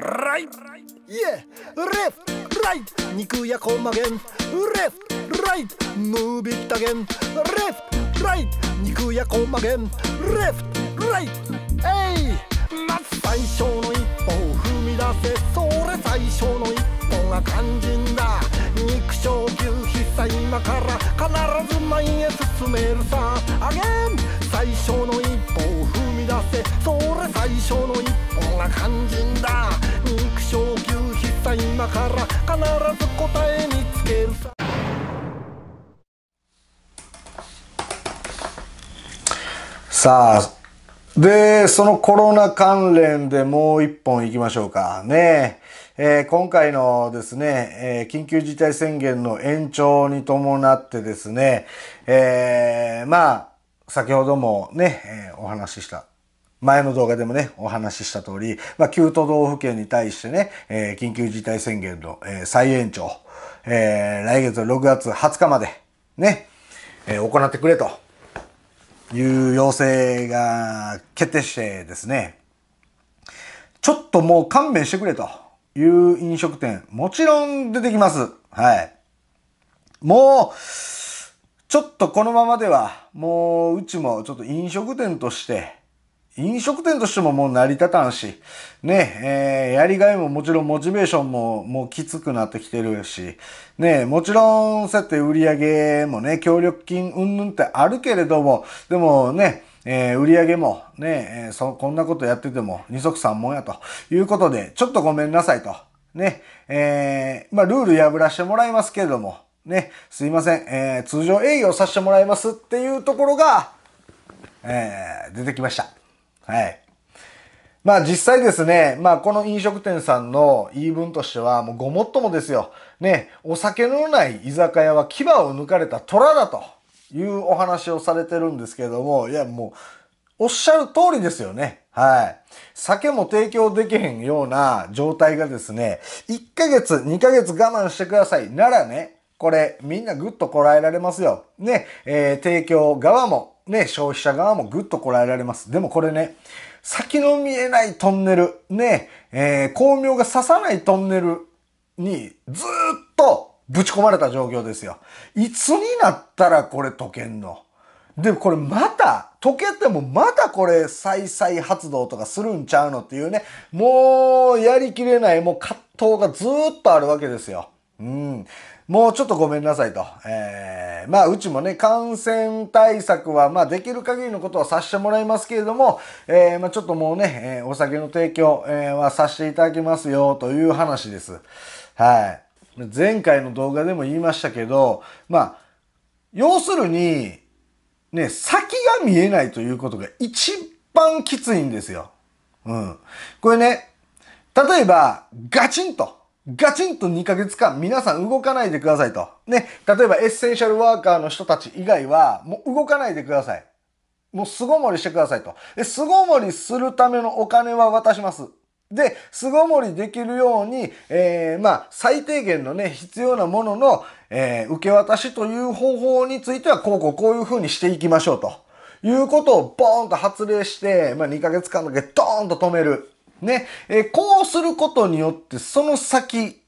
ライイエレフライ肉やこまげんレフライムービッタゲンレフライ肉やこまげんレフライえいまず最初の一歩を踏み出せそれ最初の一歩が肝心だ肉小牛必さ今から必ず前へ進めるさアゲン最初の一歩を踏み出せそれ最初の一歩が肝心だ肉小牛必さ今から必ず答え見つけるささあで、そのコロナ関連でもう一本いきましょうか。ねえ、えー、今回のですね、えー、緊急事態宣言の延長に伴ってですね、えー、まあ、先ほどもね、えお話しした前の動画でもね、お話しした通り、まあ、旧都道府県に対してね、えー、緊急事態宣言の、えー、再延長、えー、来月6月20日まで、ね、えー、行ってくれという要請が決定してですね、ちょっともう勘弁してくれという飲食店、もちろん出てきます。はい。もう、ちょっとこのままでは、もううちもちょっと飲食店として、飲食店としてももう成り立たんし、ね、えー、やりがいももちろんモチベーションももうきつくなってきてるし、ね、もちろんそうやって売り上げもね、協力金うんぬんってあるけれども、でもね、えー、売り上げもね、えー、そ、こんなことやってても二足三問やということで、ちょっとごめんなさいと。ね、えー、まあ、ルール破らしてもらいますけれども、ね、すいません、えー、通常営業させてもらいますっていうところが、えー、出てきました。はい。まあ実際ですね、まあこの飲食店さんの言い分としては、もうごもっともですよ。ね、お酒のない居酒屋は牙を抜かれた虎だというお話をされてるんですけども、いやもう、おっしゃる通りですよね。はい。酒も提供できへんような状態がですね、1ヶ月、2ヶ月我慢してください。ならね、これみんなぐっとこらえられますよ。ね、えー、提供側もね、消費者側もぐっとこらえられます。でもこれね、先の見えないトンネル、ね、えー、光明が刺さないトンネルにずっとぶち込まれた状況ですよ。いつになったらこれ解けんので、もこれまた、溶けてもまたこれ再々発動とかするんちゃうのっていうね、もうやりきれない、もう葛藤がずっとあるわけですよ。うん。もうちょっとごめんなさいと。えー、まあ、うちもね、感染対策は、まあ、できる限りのことはさせてもらいますけれども、えー、まあ、ちょっともうね、えー、お酒の提供、えー、はさせていただきますよ、という話です。はい。前回の動画でも言いましたけど、まあ、要するに、ね、先が見えないということが一番きついんですよ。うん。これね、例えば、ガチンと、ガチンと2ヶ月間皆さん動かないでくださいと。ね、例えばエッセンシャルワーカーの人たち以外はもう動かないでください。もう巣ごもりしてくださいと。で、巣ごもりするためのお金は渡します。で、巣ごもりできるように、えー、まあ、最低限のね、必要なものの、えー、受け渡しという方法については、こうこうこういう風にしていきましょうと。いうことをボーンと発令して、まあ、2ヶ月間だけドーンと止める。ね、えー、こうすることによってその先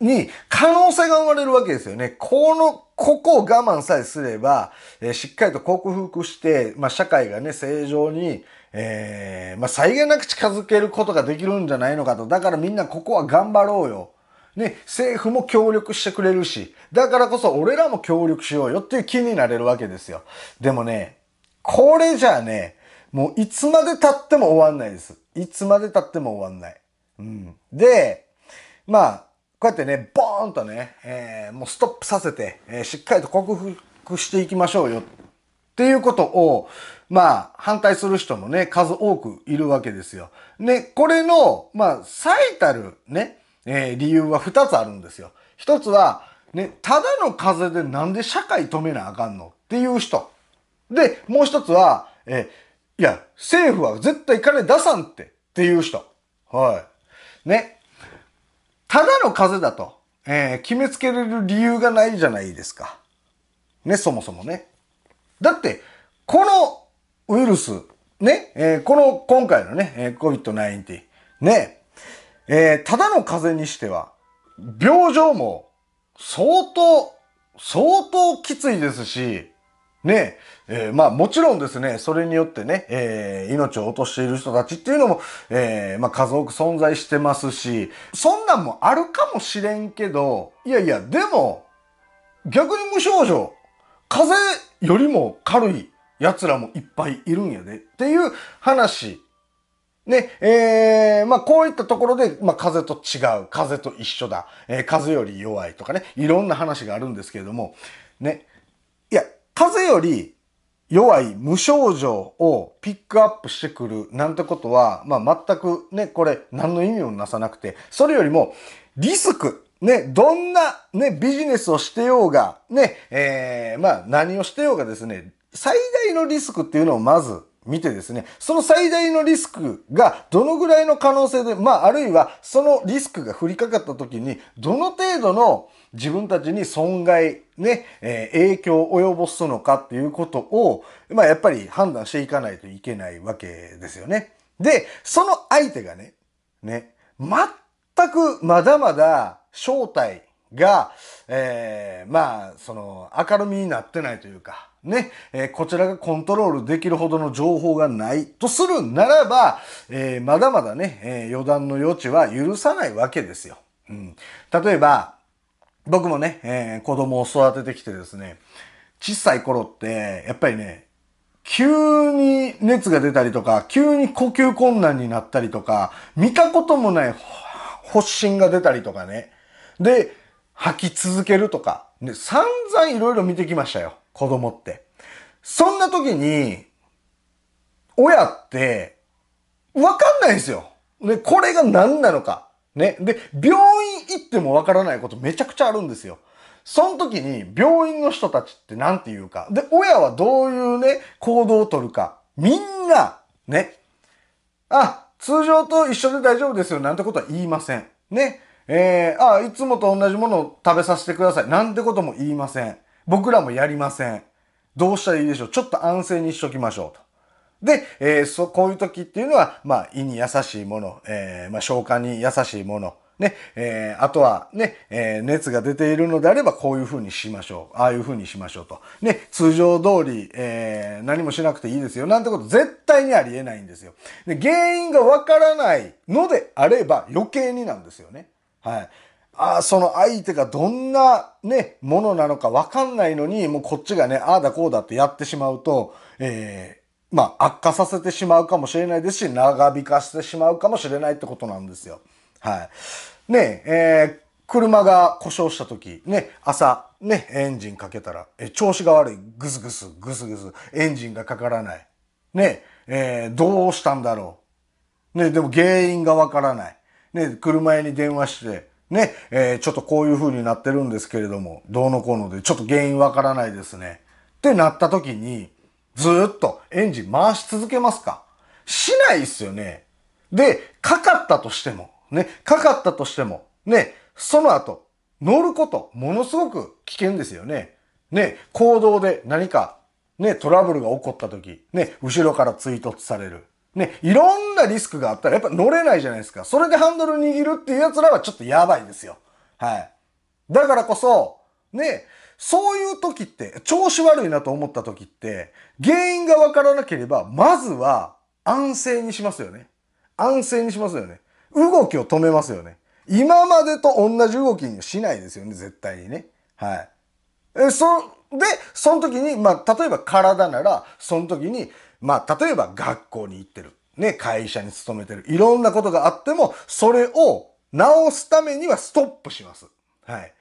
に可能性が生まれるわけですよね。この、ここを我慢さえすれば、えー、しっかりと克服して、まあ、社会がね、正常に、えー、まあ、再現なく近づけることができるんじゃないのかと。だからみんなここは頑張ろうよ。ね、政府も協力してくれるし、だからこそ俺らも協力しようよっていう気になれるわけですよ。でもね、これじゃあね、もういつまで経っても終わんないです。いつまで経っても終わんない。うん。で、まあ、こうやってね、ボーンとね、えー、もうストップさせて、えー、しっかりと克服していきましょうよ。っていうことを、まあ、反対する人もね、数多くいるわけですよ。ね、これの、まあ、最たるね、えー、理由は二つあるんですよ。一つは、ね、ただの風邪でなんで社会止めなあかんのっていう人。で、もう一つは、えー、いや、政府は絶対金出さんってっていう人。はい。ね。ただの風邪だと、えー、決めつけれる理由がないじゃないですか。ね、そもそもね。だって、このウイルス、ね、えー、この今回のね、えー、COVID-19、ね、えー、ただの風邪にしては、病状も相当、相当きついですし、ねえ、ー、まあもちろんですね、それによってね、えー、命を落としている人たちっていうのも、えー、まあ数多く存在してますし、そんなんもあるかもしれんけど、いやいや、でも、逆に無症状、風邪よりも軽い奴らもいっぱいいるんやで、っていう話ね、えー、まあ、こういったところで、まあ、風と違う、風と一緒だ、えー、風より弱いとかね、いろんな話があるんですけれども、ね、いや、風邪より弱い無症状をピックアップしてくるなんてことは、まあ全くね、これ何の意味もなさなくて、それよりもリスク、ね、どんなね、ビジネスをしてようが、ね、えー、まあ何をしてようがですね、最大のリスクっていうのをまず見てですね、その最大のリスクがどのぐらいの可能性で、まああるいはそのリスクが降りかかった時に、どの程度の自分たちに損害ね、えー、影響を及ぼすのかっていうことを、まあやっぱり判断していかないといけないわけですよね。で、その相手がね、ね、全くまだまだ正体が、えー、まあ、その、明るみになってないというか、ね、えー、こちらがコントロールできるほどの情報がないとするならば、えー、まだまだね、えー、予断の余地は許さないわけですよ。うん、例えば、僕もね、えー、子供を育ててきてですね、小さい頃って、やっぱりね、急に熱が出たりとか、急に呼吸困難になったりとか、見たこともない発疹が出たりとかね。で、吐き続けるとか。で、散々いろいろ見てきましたよ。子供って。そんな時に、親って、わかんないんですよ。で、これが何なのか。ね。で、病院行ってもわからないことめちゃくちゃあるんですよ。その時に病院の人たちって何て言うか。で、親はどういうね、行動をとるか。みんな、ね。あ、通常と一緒で大丈夫ですよ。なんてことは言いません。ね。えー、あ、いつもと同じものを食べさせてください。なんてことも言いません。僕らもやりません。どうしたらいいでしょう。ちょっと安静にしときましょう。で、えー、そ、こういう時っていうのは、まあ、胃に優しいもの、えー、まあ、消化に優しいもの、ね、えー、あとはね、えー、熱が出ているのであればこういうふうにしましょう。ああいうふうにしましょうと。ね、通常通り、えー、何もしなくていいですよ。なんてこと絶対にありえないんですよ。で、原因がわからないのであれば余計になんですよね。はい。ああ、その相手がどんなね、ものなのかわかんないのに、もうこっちがね、ああだこうだってやってしまうと、えー、まあ、悪化させてしまうかもしれないですし、長引かしてしまうかもしれないってことなんですよ。はい。ねえ、えー、車が故障した時、ね、朝、ね、エンジンかけたら、え、調子が悪い、ぐすぐす、ぐすぐす、エンジンがかからない。ね、えー、どうしたんだろう。ね、でも原因がわからない。ね、車屋に電話して、ね、えー、ちょっとこういう風になってるんですけれども、どうのこうので、ちょっと原因わからないですね。ってなった時に、ずっとエンジン回し続けますかしないっすよね。で、かかったとしても、ね、かかったとしても、ね、その後、乗ること、ものすごく危険ですよね。ね、行動で何か、ね、トラブルが起こった時、ね、後ろから追突される。ね、いろんなリスクがあったらやっぱ乗れないじゃないですか。それでハンドル握るっていう奴らはちょっとやばいですよ。はい。だからこそ、ね、そういう時って、調子悪いなと思った時って、原因がわからなければ、まずは安静にしますよね。安静にしますよね。動きを止めますよね。今までと同じ動きにしないですよね、絶対にね。はい。え、そ、で、その時に、まあ、例えば体なら、その時に、まあ、例えば学校に行ってる。ね、会社に勤めてる。いろんなことがあっても、それを直すためにはストップします。はい。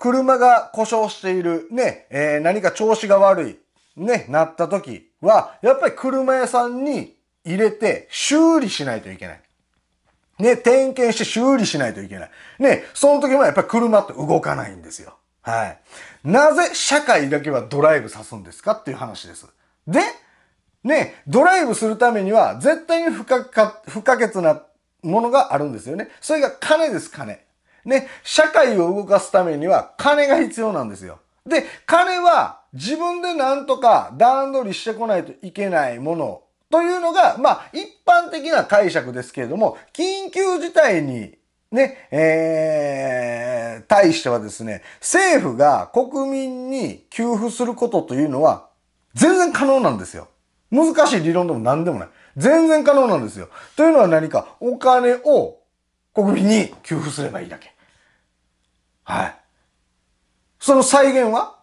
車が故障している、ね、えー、何か調子が悪い、ね、なった時は、やっぱり車屋さんに入れて修理しないといけない。ね、点検して修理しないといけない。ね、その時もやっぱり車って動かないんですよ。はい。なぜ社会だけはドライブさすんですかっていう話です。で、ね、ドライブするためには絶対に不可不可欠なものがあるんですよね。それが金です、金。ね、社会を動かすためには金が必要なんですよ。で、金は自分でなんとか段取りしてこないといけないものというのが、まあ、一般的な解釈ですけれども、緊急事態にね、えー、対してはですね、政府が国民に給付することというのは全然可能なんですよ。難しい理論でも何でもない。全然可能なんですよ。というのは何か、お金を国民に給付すればいいだけ。はい。その再現は、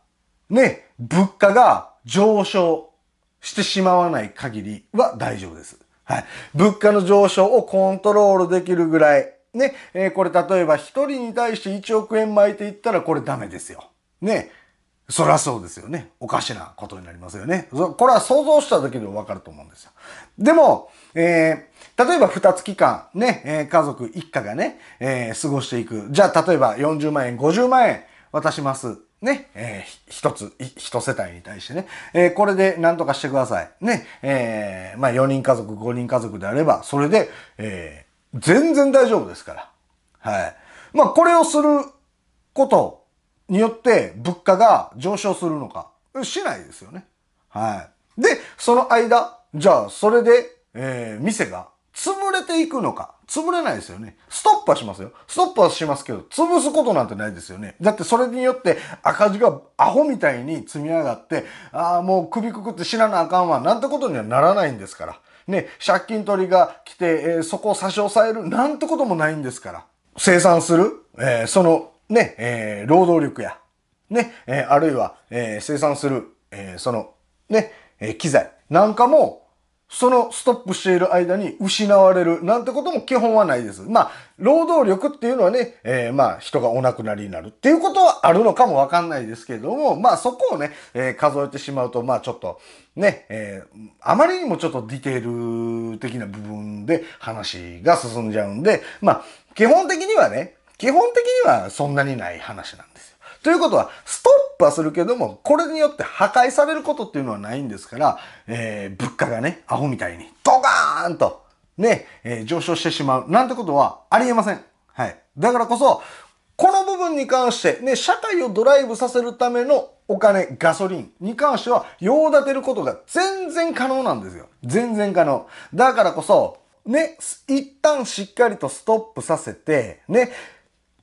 ね、物価が上昇してしまわない限りは大丈夫です。はい。物価の上昇をコントロールできるぐらい。ね、えー、これ例えば1人に対して1億円巻いていったらこれダメですよ。ね、そりゃそうですよね。おかしなことになりますよね。これは想像しただけでわかると思うんですよ。でも、えー、例えば二月期間、ね、え家族一家がね、えー、過ごしていく。じゃあ、例えば40万円、50万円渡します。ね、えー、一つ、一世帯に対してね、えー、これで何とかしてください。ね、えー、まあ4人家族、5人家族であれば、それで、えー、全然大丈夫ですから。はい。まあこれをすることによって物価が上昇するのか、しないですよね。はい。で、その間、じゃあ、それで、えー、店が潰れていくのか、潰れないですよね。ストップはしますよ。ストップはしますけど、潰すことなんてないですよね。だってそれによって赤字がアホみたいに積み上がって、ああ、もう首くくって死ななあかんわ、なんてことにはならないんですから。ね、借金取りが来て、えー、そこを差し押さえる、なんてこともないんですから。生産する、えー、そのね、えー、労働力や、ね、えー、あるいは、えー、生産する、えー、その、ね、えー、機材なんかも、そのストップしている間に失われるなんてことも基本はないです。まあ、労働力っていうのはね、えー、まあ、人がお亡くなりになるっていうことはあるのかもわかんないですけれども、まあ、そこをね、えー、数えてしまうと、まあ、ちょっと、ね、えー、あまりにもちょっとディテール的な部分で話が進んじゃうんで、まあ、基本的にはね、基本的にはそんなにない話なんですよ。ということは、ストップはするけども、これによって破壊されることっていうのはないんですから、えー、物価がね、アホみたいにドカーンと、ね、えー、上昇してしまうなんてことはありえません。はい。だからこそ、この部分に関して、ね、社会をドライブさせるためのお金、ガソリンに関しては、用立てることが全然可能なんですよ。全然可能。だからこそ、ね、一旦しっかりとストップさせて、ね、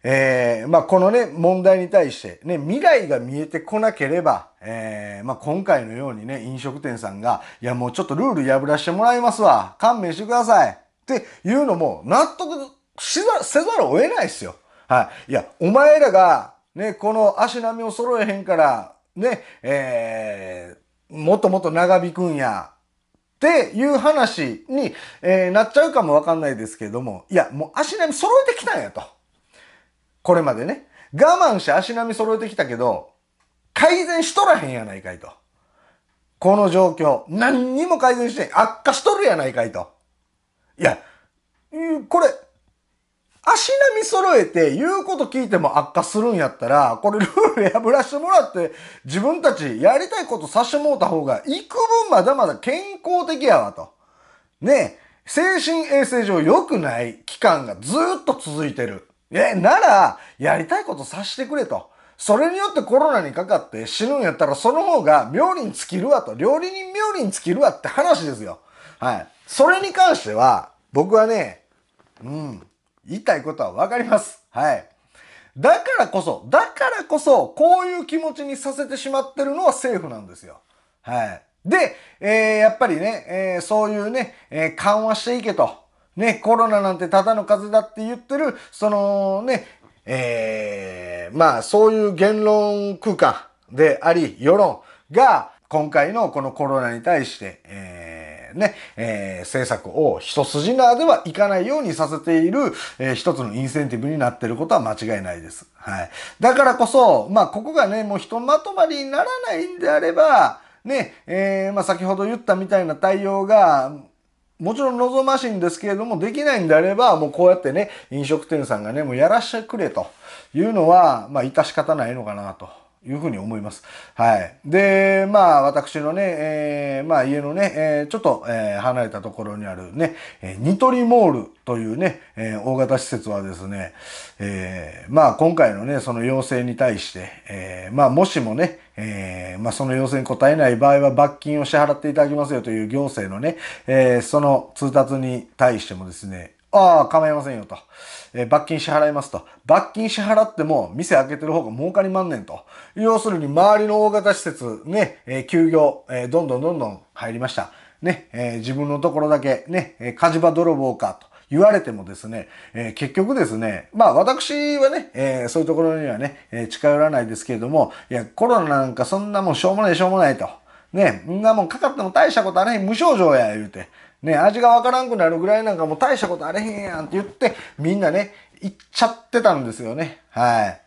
えー、まあ、このね、問題に対して、ね、未来が見えてこなければ、えー、まあ、今回のようにね、飲食店さんが、いや、もうちょっとルール破らしてもらいますわ。勘弁してください。っていうのも、納得しざ、せざるを得ないですよ。はい。いや、お前らが、ね、この足並みを揃えへんから、ね、えー、もっともっと長引くんや、っていう話に、えー、なっちゃうかもわかんないですけれども、いや、もう足並み揃えてきたんやと。これまでね。我慢して足並み揃えてきたけど、改善しとらへんやないかいと。この状況、何にも改善して悪化しとるやないかいと。いや、これ、足並み揃えて言うこと聞いても悪化するんやったら、これルール破らしてもらって自分たちやりたいことさしてもうた方が、幾分まだまだ健康的やわと。ねえ、精神衛生上良くない期間がずっと続いてる。え、なら、やりたいことさしてくれと。それによってコロナにかかって死ぬんやったら、その方が妙に尽きるわと。料理人妙に尽きるわって話ですよ。はい。それに関しては、僕はね、うん、言いたいことはわかります。はい。だからこそ、だからこそ、こういう気持ちにさせてしまってるのは政府なんですよ。はい。で、えー、やっぱりね、えー、そういうね、えー、緩和していけと。ね、コロナなんてただの風邪だって言ってる、そのね、えー、まあそういう言論空間であり、世論が今回のこのコロナに対して、えー、ね、えー、政策を一筋縄ではいかないようにさせている、えー、一つのインセンティブになってることは間違いないです。はい。だからこそ、まあ、ここがね、もうひとまとまりにならないんであれば、ね、えー、まあ、先ほど言ったみたいな対応が、もちろん望ましいんですけれども、できないんであれば、もうこうやってね、飲食店さんがね、もうやらしてくれというのは、まあ、致し方ないのかなと。いうふうに思います。はい。で、まあ、私のね、えー、まあ、家のね、えー、ちょっと、えー、離れたところにあるね、えニトリモールというね、え大型施設はですね、えまあ、今回のね、その要請に対して、えまあ、もしもね、えまあ、その要請に応えない場合は罰金を支払っていただきますよという行政のね、えその通達に対してもですね、ああ、構いませんよと。えー、罰金支払いますと。罰金支払っても店開けてる方が儲かりまんねんと。要するに周りの大型施設ね、えー、休業、えー、どんどんどんどん入りました。ね、え自分のところだけね、え火事場泥棒かと。言われてもですね、えー、結局ですね、まあ私はね、えー、そういうところにはね、えー、近寄らないですけれども、いや、コロナなんかそんなもんしょうもないしょうもないと。ね、んなもんかかっても大したことはない、無症状や、言うて。ね、味がわからんくなるぐらいなんかもう大したことあれへんやんって言って、みんなね、行っちゃってたんですよね。はい。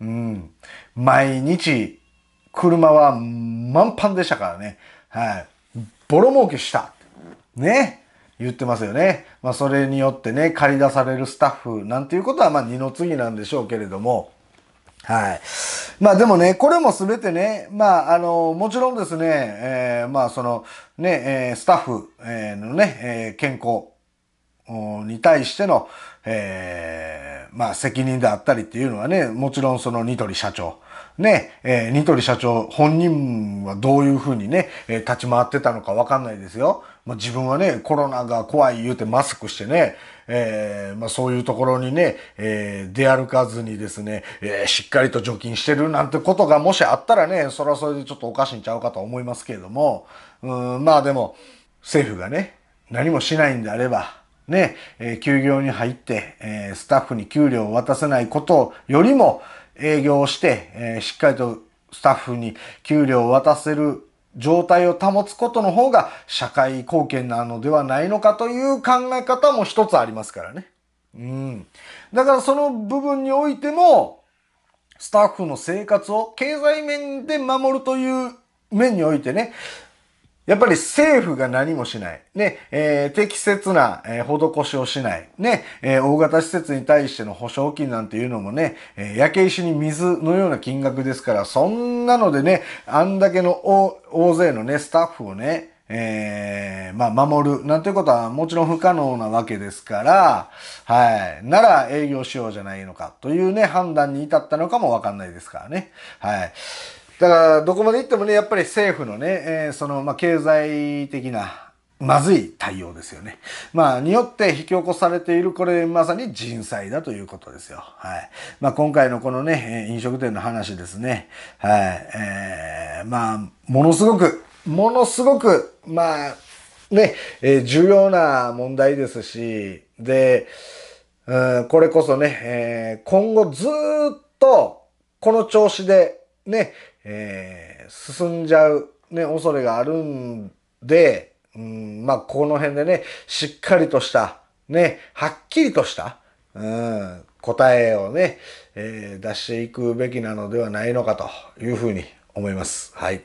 うん。毎日、車は満帆でしたからね。はい。ボロ儲けした。ね。言ってますよね。まあ、それによってね、借り出されるスタッフなんていうことは、まあ、二の次なんでしょうけれども、はい。まあでもね、これも全てね、まああの、もちろんですね、えー、まあその、ね、えー、スタッフ、えー、のね、えー、健康に対しての、えー、まあ責任であったりっていうのはね、もちろんそのニトリ社長、ね、えー、ニトリ社長本人はどういうふうにね、えー、立ち回ってたのかわかんないですよ。まあ、自分はね、コロナが怖い言うてマスクしてね、えー、まあ、そういうところにね、えー、出歩かずにですね、えー、しっかりと除菌してるなんてことがもしあったらね、それはそれでちょっとおかしいんちゃうかと思いますけれども、うん、まあでも、政府がね、何もしないんであれば、ね、えー、休業に入って、えー、スタッフに給料を渡せないことよりも営業をして、えー、しっかりとスタッフに給料を渡せる状態を保つことの方が社会貢献なのではないのかという考え方も一つありますからね。うん。だからその部分においても、スタッフの生活を経済面で守るという面においてね、やっぱり政府が何もしない。ね、えー、適切な、えー、施しをしない。ね、えー、大型施設に対しての保証金なんていうのもね、え焼け石に水のような金額ですから、そんなのでね、あんだけの大勢のね、スタッフをね、えー、まあ、守るなんていうことはもちろん不可能なわけですから、はい。なら営業しようじゃないのかというね、判断に至ったのかもわかんないですからね。はい。だからどこまで行ってもねやっぱり政府のね、えー、そのまあ経済的なまずい対応ですよね。まあ、によって引き起こされている、これまさに人災だということですよ。はい。まあ、今回のこのね、飲食店の話ですね。はい。えー、まあ、ものすごく、ものすごく、まあ、ね、えー、重要な問題ですし、で、うこれこそね、えー、今後ずっとこの調子でね、えー、進んじゃう、ね、恐れがあるんで、うん、まあ、この辺でね、しっかりとした、ね、はっきりとした、うん、答えをね、えー、出していくべきなのではないのかというふうに思います。はい。